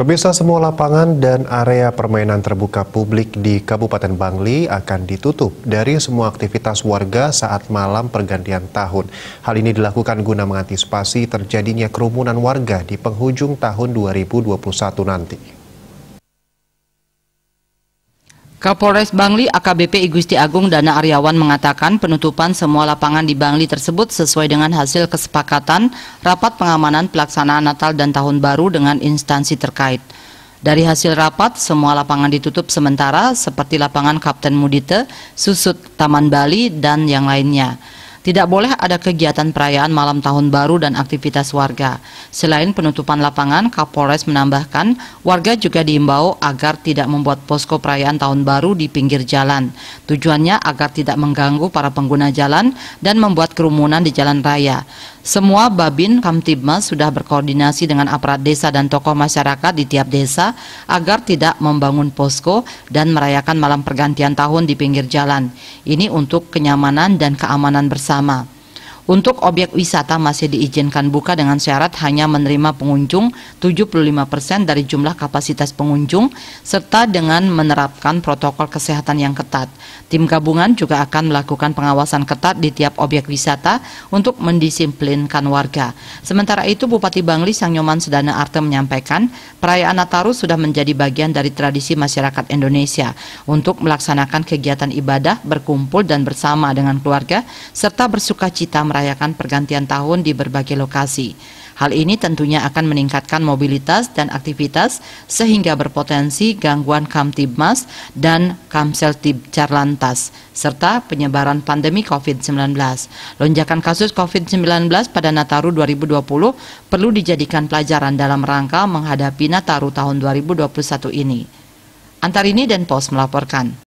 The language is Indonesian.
Pemirsa semua lapangan dan area permainan terbuka publik di Kabupaten Bangli akan ditutup dari semua aktivitas warga saat malam pergantian tahun. Hal ini dilakukan guna mengantisipasi terjadinya kerumunan warga di penghujung tahun 2021 nanti. Kapolres Bangli AKBP Igusti Agung Dana Aryawan mengatakan penutupan semua lapangan di Bangli tersebut sesuai dengan hasil kesepakatan rapat pengamanan pelaksanaan Natal dan Tahun Baru dengan instansi terkait. Dari hasil rapat, semua lapangan ditutup sementara seperti lapangan Kapten Mudite, Susut, Taman Bali, dan yang lainnya tidak boleh ada kegiatan perayaan malam tahun baru dan aktivitas warga. Selain penutupan lapangan, Kapolres menambahkan warga juga diimbau agar tidak membuat posko perayaan tahun baru di pinggir jalan. Tujuannya agar tidak mengganggu para pengguna jalan dan membuat kerumunan di jalan raya. Semua Babin Kamtibmas sudah berkoordinasi dengan aparat desa dan tokoh masyarakat di tiap desa agar tidak membangun posko dan merayakan malam pergantian tahun di pinggir jalan. Ini untuk kenyamanan dan keamanan bersama 三万。Untuk objek wisata masih diizinkan buka dengan syarat hanya menerima pengunjung 75% dari jumlah kapasitas pengunjung serta dengan menerapkan protokol kesehatan yang ketat. Tim gabungan juga akan melakukan pengawasan ketat di tiap objek wisata untuk mendisiplinkan warga. Sementara itu Bupati Bangli Sang Nyoman Sedana Arte menyampaikan perayaan Nataru sudah menjadi bagian dari tradisi masyarakat Indonesia untuk melaksanakan kegiatan ibadah, berkumpul dan bersama dengan keluarga serta bersuka cita merayakan merayakan pergantian tahun di berbagai lokasi. Hal ini tentunya akan meningkatkan mobilitas dan aktivitas sehingga berpotensi gangguan Kamtibmas dan Kamseltib Carlantas serta penyebaran pandemi COVID-19. Lonjakan kasus COVID-19 pada Nataru 2020 perlu dijadikan pelajaran dalam rangka menghadapi Nataru tahun 2021 ini. Antarini dan Pos melaporkan.